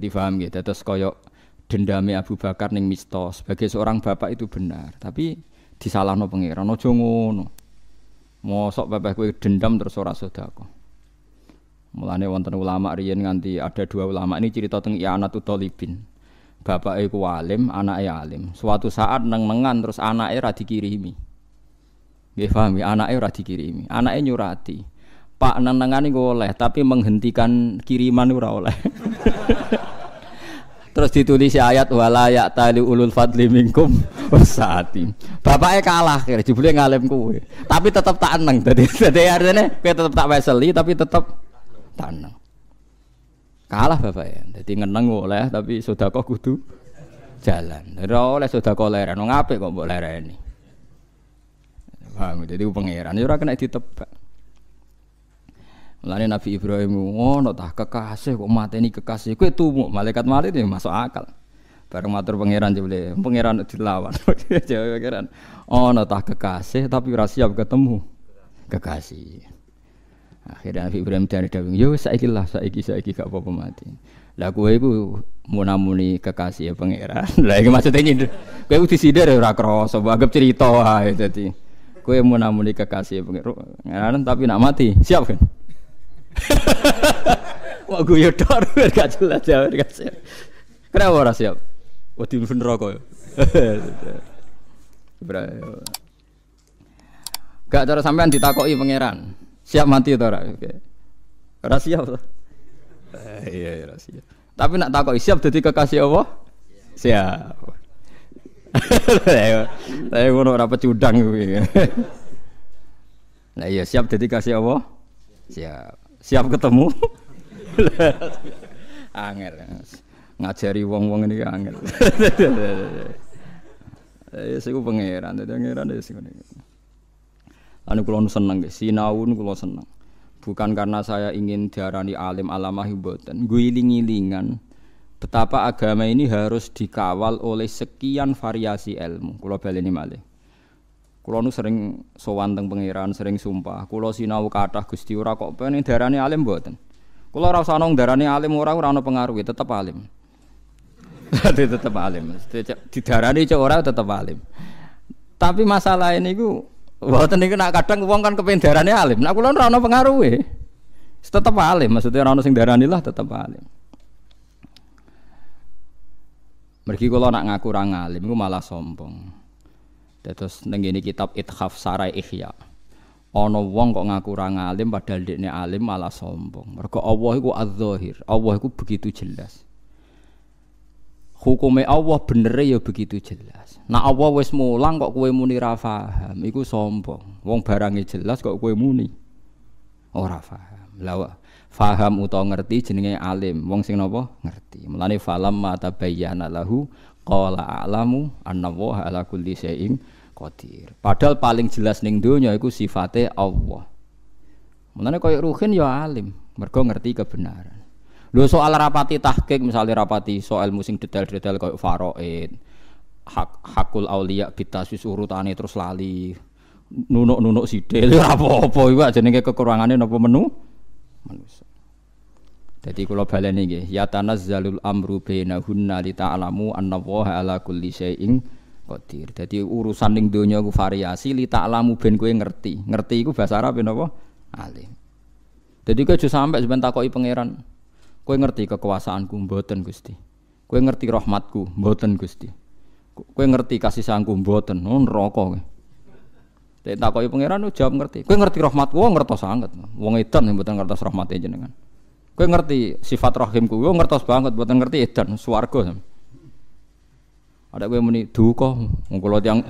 Jadi paham gitu. Terus koyok dendamnya Abu Bakar neng Misto sebagai seorang bapak itu benar, tapi disalahno pengiran, aja ngono. Mosok bapak gue dendam terus ora kok. Mulane wonten ulama riyen nganti ada dua ulama ini cerita tentang Ianatu Talibin. Bapak iku alim, anake alim. Suatu saat neng mengan terus anak ora dikirimi. Nggih paham ya, anake ora dikirimi. nyurati. Pak nenengan ini oleh tapi menghentikan kiriman ora oleh. terus ditulis ya, ayat wala ya tali ulul fadli minkum wasati bapaknya kalah kira jebule ngalim kue tapi tetap tak eneng jadi jadi artinya kue tetap tak weseli tapi tetap tak eneng kalah bapaknya jadi ngeneng oleh tapi sudah kok kudu jalan jadi oleh sudah kok leren ngapain kok boleh leren ini paham jadi pangeran ya ora kena ditebak lain Nabi Ibrahim ngono oh, tah kekasih kok ini kekasih kue tumuk malaikat malaikat ini ya masuk akal. Bareng matur pangeran jebule, pangeran dilawan. jawab pangeran. Oh tah kekasih tapi ora siap ketemu kekasih. Akhirnya Nabi Ibrahim dari dawing, yo saiki lah saiki saiki gak apa-apa mati. Lah kowe itu munamuni kekasih ya pangeran. Lah iki maksudnya ini. itu disidher ora krasa, anggap cerita wae dadi. Kowe munamuni kekasih ya pangeran tapi nak mati, siap kan? Wah guyu ya tor gak jelas ya gak siap. Kenapa orang siap? Wedi mlebu neraka. Ya. Gak cara sampean ditakoki pangeran. Siap mati itu orang. okay. Orang siap to. Eh, iya, iya, ora siap. Tapi nak takoki siap jadi kekasih Allah? Siap. Saya ngono ora pecundang kuwi. Nah iya siap jadi kasih Allah? Siap siap ketemu angel ngajari wong-wong ini angel ya eh, sing pangeran itu pangeran ya sih ngene anu kulo seneng nggih sinau kulo seneng bukan karena saya ingin diarani alim alamah mboten guling lingan, betapa agama ini harus dikawal oleh sekian variasi ilmu beli ini malih Kulo nu sering sowan teng pangeran, sering sumpah. Kulo sinau kathah Gusti ora kok pengen darane alim mboten. Kulo ora usah nang darane alim ora ora ana pengaruh, tetep alim. Dadi tetep alim. Didarani cek ora tetep alim. Tapi masalah ini ku Wonten niku nak kadang wong kan kepen darane alim. Nak kulo ora ana Tetep alim, maksudnya ora ana sing darani lah tetep alim. Mergi kulo nak ngaku ranga ngalim ku malah sombong. Terus ini kitab Ithaf Sarai Ihya. Ana wong kok ngaku ora alim padahal ini alim malah sombong. Mergo Allah iku az-zahir. Allah iku begitu jelas. Hukume Allah bener ya begitu jelas. Nah Allah wis mulang kok kowe muni ra paham, iku sombong. Wong barange jelas kok kowe muni ora oh, paham. lawa, faham utawa ngerti jenenge alim. Wong sing napa? Ngerti. Mulane falam mata bayyana lahu qala a'lamu annallaha ala kulli syai'in qadir. Padahal paling jelas ning donya iku sifate Allah. Mulane koyo Ruhin ya alim, mergo ngerti kebenaran. Lho soal rapati tahqiq misalnya rapati soal musing detail-detail koyo faraid, hak hakul auliya bitaswis urutane terus lali. Nunuk-nunuk sidil apa-apa iku jenenge kekurangane napa menu manusia. Jadi kalau balen ini, ya zalul amru hunna li taalamu anna waha ala kulli syai'in qadir. Jadi urusan ning dunia ku variasi li taalamu ben kue ngerti. Ngerti gue bahasa Arab ya apa? Alim. Jadi justru sampai sebentar takoi pangeran. Kue ngerti kekuasaanku mboten Gusti. Kue ngerti rahmatku mboten Gusti. Kue ngerti kasih sayangku mboten. Oh, non rokok. kowe. takoi takoki pangeran oh, jawab ngerti. Kue ngerti rahmat oh ngertos sangat, Wong edan mboten ngertos rahmatnya jenengan. Kowe ngerti sifat rahimku. Kowe ngertos banget buat ngerti edan swarga. Ada kowe muni duka wong kula tiyang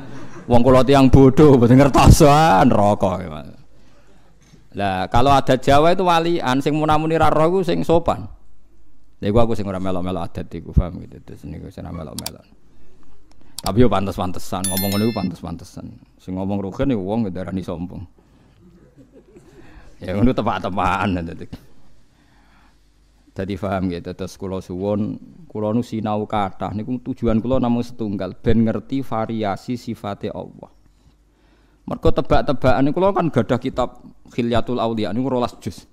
wong kula tiyang bodho mboten ngertosan neraka. Lah kalau ada Jawa itu walian sing munamuni ra roh sing sopan. Lha aku sing ora melo-melo adat iku paham gitu. Terus niku sing ora melo-melo. Tapi yo pantes-pantesan ngomong ngono iku pantes-pantesan. Sing ngomong rugen ya wong darani sombong. Ya ngono tepat-tepatan dadi. Jadi paham gitu. Terus kalau suwon kalau nu sinau kata nih tujuan kalau namu setunggal ben ngerti variasi sifate Allah. mereka tebak-tebakan niku kalau kan gadah kitab Khilyatul Auliya niku rolas jus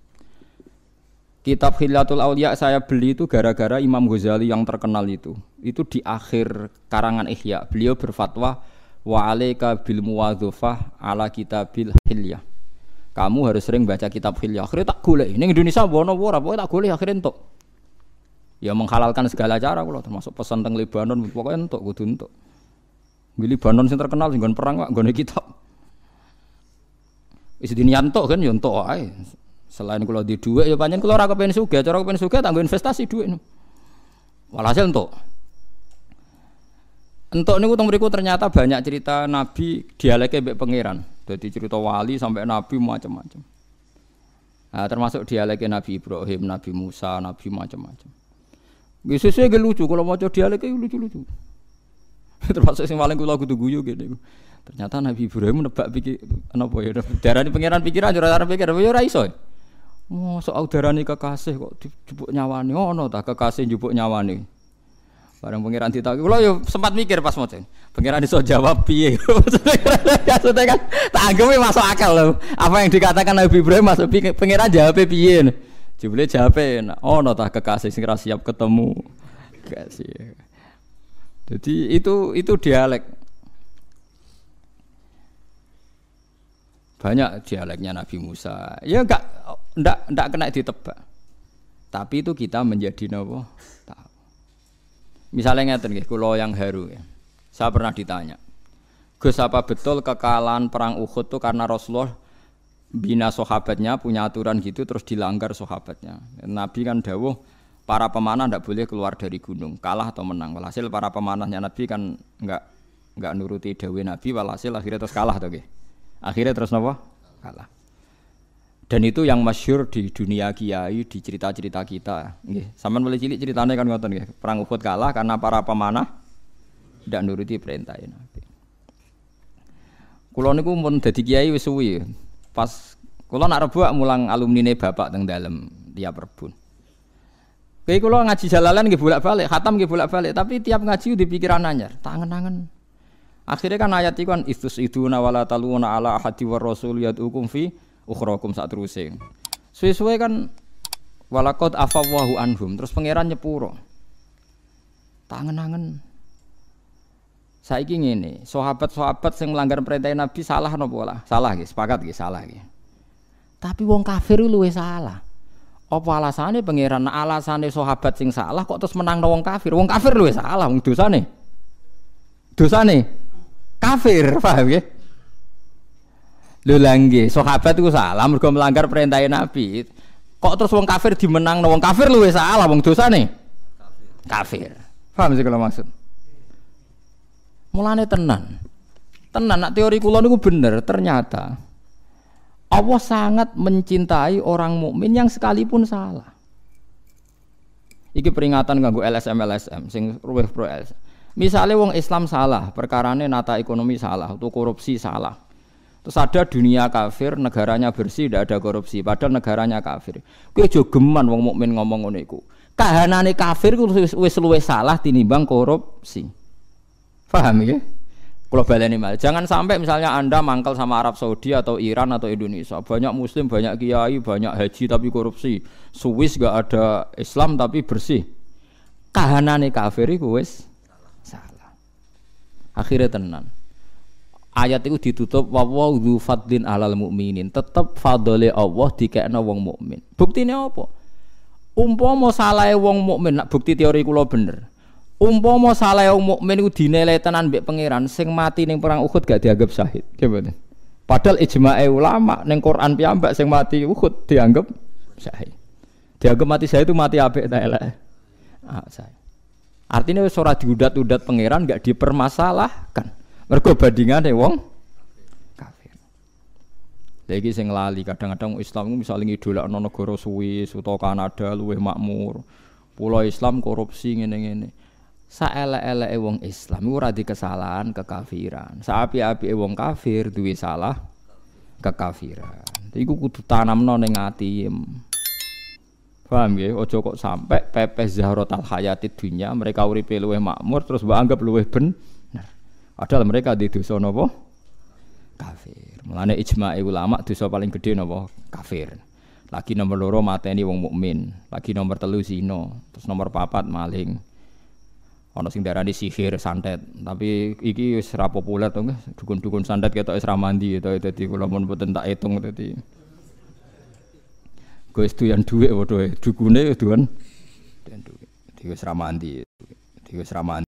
Kitab Khilyatul Auliya saya beli itu gara-gara Imam Ghazali yang terkenal itu. Itu di akhir karangan Ihya. Beliau berfatwa wa alaika bil muwadzufah ala kitabil hilyah kamu harus sering baca kitab filia akhirnya tak boleh ini Indonesia bono bora pokoknya tak boleh akhirnya untuk Ya menghalalkan segala cara kalau termasuk pesan tentang Lebanon pokoknya untuk kudu untuk beli Lebanon sing terkenal dengan perang kok nggone kitab. dini anto kan ya entuk ay. Selain kalau di dua ya panjang kalau orang kepengen suka cara kepengen suka tanggung investasi duit. Walhasil untuk untuk ini teng berikut ternyata banyak cerita Nabi dialeknya mbek pangeran. Jadi cerita wali sampai nabi macam-macam. Nah, termasuk dialeknya Nabi Ibrahim, Nabi Musa, Nabi macam-macam. sih gak lucu, kalau mau coba lucu-lucu. termasuk yang paling kula kudu guyu gini. Ternyata Nabi Ibrahim nebak pikir apa ya? Darani pangeran pikiran, darah pikiran, ya ora iso. Ya? Oh, soal oh, saudarane kekasih kok dijupuk nyawane oh oh, ta kekasih njupuk nyawane. Barang pangeran ditakoki, kula yo sempat mikir pas mau Pangeran iso jawab piye? Maksudnya kan tak anggap e masuk akal loh. Apa yang dikatakan Nabi Ibrahim masuk pangeran jawab e piye? Jebule jawab oh e, nota kekasih segera siap ketemu. Kasih. Jadi itu itu dialek. Banyak dialeknya Nabi Musa. Ya enggak enggak enggak kena ditebak. Tapi itu kita menjadi nopo? Tahu. Misalnya ngeten nggih, kula yang haru ya. Saya pernah ditanya. Gus apa betul kekalahan perang Uhud itu karena Rasulullah bina sahabatnya punya aturan gitu terus dilanggar sahabatnya. Nabi kan dawuh para pemanah tidak boleh keluar dari gunung kalah atau menang. Walhasil para pemanahnya Nabi kan enggak enggak nuruti dawuh Nabi walhasil akhirnya terus kalah tuh Akhirnya terus nopo? Kalah. Dan itu yang masyur di dunia kiai, di cerita-cerita kita. Nggih, boleh mulai cilik ceritanya kan ngoten nggih. Perang Uhud kalah karena para pemanah tidak nuruti perintah ya Nabi. Kulo niku pun dadi kiai wis Pas kulon nak rebuak mulang alumni ne bapak teng dalam dia rebun. Kayak kulon ngaji jalalan gak bolak-balik, hatam gak bolak-balik, tapi tiap ngaji di pikiran anyar, tangan tangan. Akhirnya kan ayat itu kan itu itu nawala taluna ala ahadi war rasul fi ukhrakum saat teruse. Suwe-suwe kan walakot afawahu anhum terus pangeran nyepuro. Tangen-angen. Saiki ngene, sahabat-sahabat sing melanggar perintah Nabi salah no lah? Salah guys, sepakat guys salah nggih. Tapi wong kafir luwe salah. Apa alasannya pangeran? Nah, alasannya sahabat sing salah kok terus menang wong kafir? Wong kafir luwe salah, wong dosane. Dosane kafir, paham ya? Lho langge, sahabat iku salah mergo melanggar perintah Nabi. Kok terus wong kafir dimenang nah, wong kafir luwih salah wong nih. Kafir. Paham sih kalau maksud? Mulane tenan. Tenan nak teori kula niku bener ternyata. Allah sangat mencintai orang mukmin yang sekalipun salah. Iki peringatan ganggu LSM LSM sing pro LSM. Misalnya wong Islam salah, perkarane nata ekonomi salah, atau korupsi salah Terus ada dunia kafir, negaranya bersih, tidak ada korupsi. Padahal negaranya kafir. Kue jogeman wong mukmin ngomong ngono iku. Kahanane kafir ku wis luwih salah tinimbang korupsi. Paham ya? Kalau baleni mal, jangan sampai misalnya anda mangkal sama Arab Saudi atau Iran atau Indonesia. Banyak Muslim, banyak kiai, banyak haji tapi korupsi. Swiss gak ada Islam tapi bersih. Kahanane kafir itu wes salah. Akhirnya tenan ayat itu ditutup wa dzu fadlin alal mukminin tetep fadole Allah dikekno wong mukmin buktine apa umpama salah wong mukmin nak bukti teori kula bener umpama salah wong mukmin iku dinilai tenan mbek pangeran sing mati ning perang Uhud gak dianggap syahid gimana padahal ijma'e ulama ning Quran piyambak sing mati Uhud dianggap syahid dianggap mati syahid itu mati apik ta elek ah, artinya wis diudat-udat pangeran gak dipermasalahkan Mergo bandingane wong kafir. Lagi sing lali kadang-kadang Islam misalnya nono negara Swiss utawa Kanada luwih makmur. Pulau Islam korupsi ngene-ngene. Saela-ela, wong Islam iku ora kesalahan kekafiran. saapi api wong kafir duwe salah kekafiran. Iku kudu tanamno ning ati. Paham ya? Ojo kok sampai pepes zahrotal hayati dunia, mereka uripe luwe makmur terus mbok anggap luwih ben Padahal mereka di dosa napa? Kafir. Mulane ijma ulama dosa paling gede napa? Kafir. Lagi nomor loro mateni wong mukmin, lagi nomor telu zina, terus nomor papat maling. Ana sing darani sihir santet, tapi iki wis ra populer to dukun-dukun santet ketok wis ra mandi to dadi kula mun boten tak hitung dadi. Gue doyan dhuwit waduh, dukune doyan doyan dhuwit. Dadi wis ra mandi. Dadi wis ra